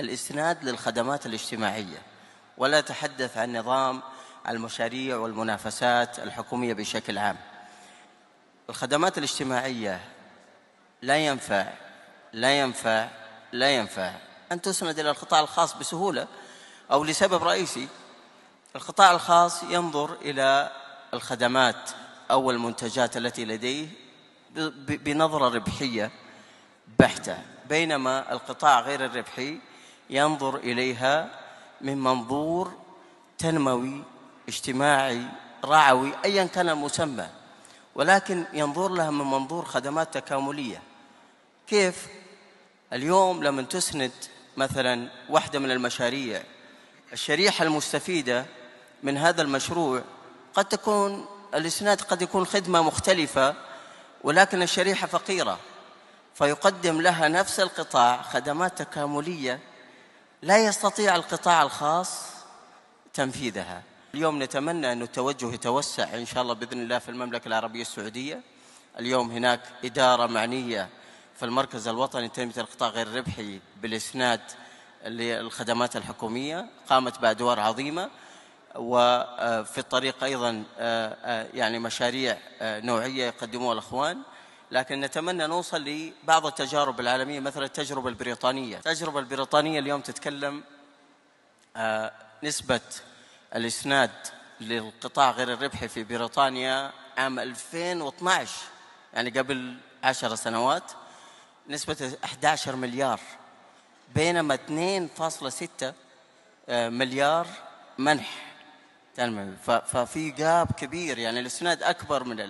الاستناد للخدمات الاجتماعية ولا أتحدث عن نظام المشاريع والمنافسات الحكومية بشكل عام الخدمات الاجتماعية لا ينفع لا ينفع لا ينفع أن تسند إلى القطاع الخاص بسهولة أو لسبب رئيسي القطاع الخاص ينظر إلى الخدمات أو المنتجات التي لديه بنظرة ربحية بحتة بينما القطاع غير الربحي ينظر اليها من منظور تنموي اجتماعي رعوي ايا كان المسمى ولكن ينظر لها من منظور خدمات تكامليه كيف اليوم لما تسند مثلا واحده من المشاريع الشريحه المستفيده من هذا المشروع قد تكون الاسناد قد يكون خدمه مختلفه ولكن الشريحه فقيره فيقدم لها نفس القطاع خدمات تكامليه لا يستطيع القطاع الخاص تنفيذها اليوم نتمنى أن التوجه يتوسع إن شاء الله بإذن الله في المملكة العربية السعودية اليوم هناك إدارة معنية في المركز الوطني لتنمية القطاع غير الربحي بالإسناد للخدمات الحكومية قامت بأدوار عظيمة وفي الطريق أيضا آه، آه، يعني مشاريع آه، نوعية يقدموها الأخوان لكن نتمنى نوصل لبعض التجارب العالمية مثل التجربة البريطانية التجربة البريطانية اليوم تتكلم آه، نسبة الإسناد للقطاع غير الربحي في بريطانيا عام 2012 يعني قبل عشر سنوات نسبة 11 مليار بينما 2.6 آه، مليار منح ففي جاب كبير يعني الاسناد اكبر من